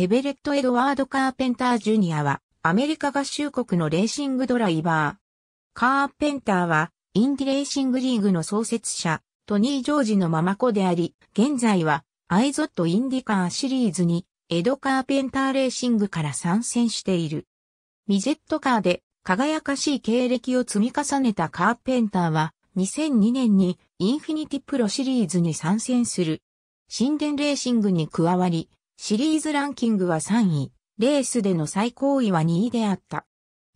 エベレット・エドワード・カーペンター・ジュニアは、アメリカ合衆国のレーシングドライバー。カーペンターは、インディレーシングリーグの創設者、トニー・ジョージのママ子であり、現在は、アイゾット・インディカーシリーズに、エド・カーペンター・レーシングから参戦している。ミジェットカーで、輝かしい経歴を積み重ねたカーペンターは、2002年にインフィニティプロシリーズに参戦する。神殿レーシングに加わり、シリーズランキングは3位、レースでの最高位は2位であった。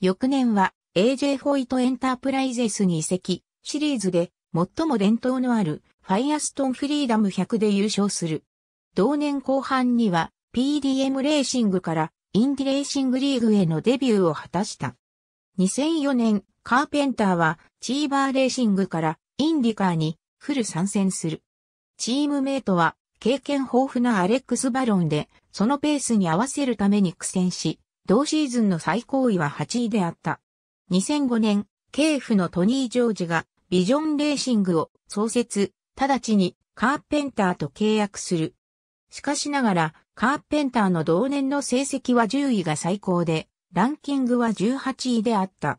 翌年は AJ ホイトエンタープライゼスに移籍、シリーズで最も伝統のあるファイアストンフリーダム100で優勝する。同年後半には PDM レーシングからインディレーシングリーグへのデビューを果たした。2004年、カーペンターはチーバーレーシングからインディカーにフル参戦する。チームメイトは経験豊富なアレックス・バロンで、そのペースに合わせるために苦戦し、同シーズンの最高位は8位であった。2005年、ケーフのトニー・ジョージがビジョンレーシングを創設、直ちにカーペンターと契約する。しかしながら、カーペンターの同年の成績は10位が最高で、ランキングは18位であった。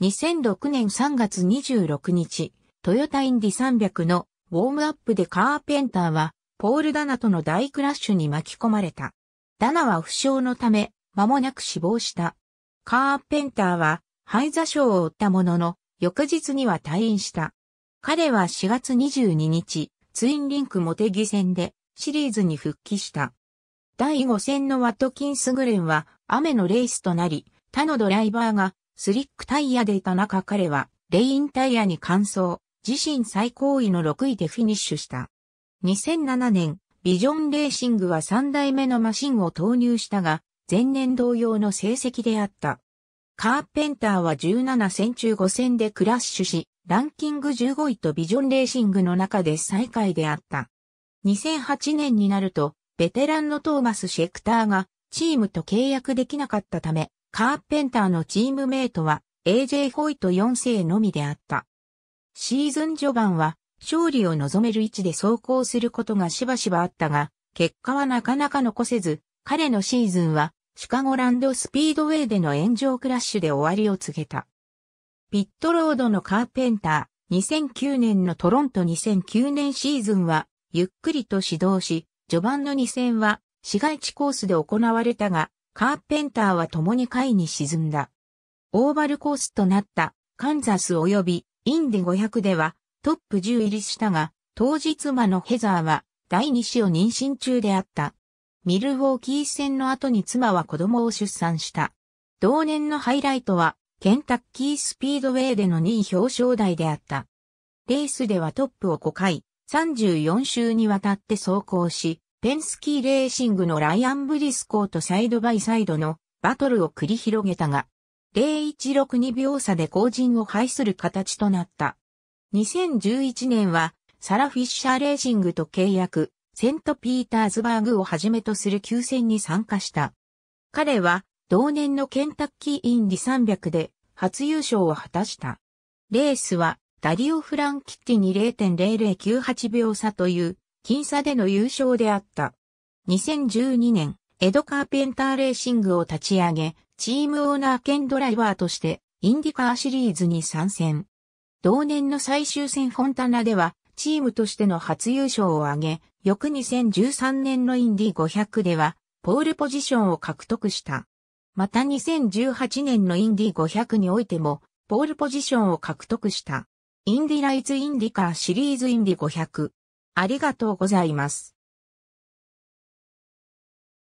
2006年3月26日、トヨタインディ300のウォームアップでカーペンターはポール・ダナとの大クラッシュに巻き込まれた。ダナは負傷のため、間もなく死亡した。カーペンターは、肺座症を負ったものの、翌日には退院した。彼は4月22日、ツインリンクモテギ戦で、シリーズに復帰した。第5戦のワトキンスグレンは、雨のレースとなり、他のドライバーが、スリックタイヤでいた中彼は、レインタイヤに乾燥、自身最高位の6位でフィニッシュした。2007年、ビジョンレーシングは3代目のマシンを投入したが、前年同様の成績であった。カーペンターは17戦中5戦でクラッシュし、ランキング15位とビジョンレーシングの中で最下位であった。2008年になると、ベテランのトーマス・シェクターがチームと契約できなかったため、カーペンターのチームメイトは AJ ホイト4世のみであった。シーズン序盤は勝利を望める位置で走行することがしばしばあったが、結果はなかなか残せず、彼のシーズンはシカゴランドスピードウェイでの炎上クラッシュで終わりを告げた。ピットロードのカーペンター、2009年のトロント2009年シーズンは、ゆっくりと始動し、序盤の2戦は市街地コースで行われたが、カーペンターは共に下位に沈んだ。オーバルコースとなったカンザス及びインディ500ではトップ10入りしたが、当時妻のヘザーは第2子を妊娠中であった。ミルウォーキー戦の後に妻は子供を出産した。同年のハイライトは、ケンタッキースピードウェイでの2位表彰台であった。レースではトップを5回、34週にわたって走行し、ペンスキーレーシングのライアン・ブリスコーとサイドバイサイドのバトルを繰り広げたが、0162秒差で後陣を排する形となった。2011年は、サラ・フィッシャーレーシングと契約、セント・ピーターズバーグをはじめとする急戦に参加した。彼は、同年のケンタッキーインディ300で、初優勝を果たした。レースは、ダリオ・フランキッティに0.0098秒差という、僅差での優勝であった。2012年、エド・カーペンターレーシングを立ち上げ、チームオーナー兼ドライバーとして、インディカーシリーズに参戦。同年の最終戦フォンタナでは、チームとしての初優勝を挙げ、翌2013年のインディ500では、ポールポジションを獲得した。また2018年のインディ500においても、ポールポジションを獲得した。インディライズインディカーシリーズインディ500。ありがとうございます。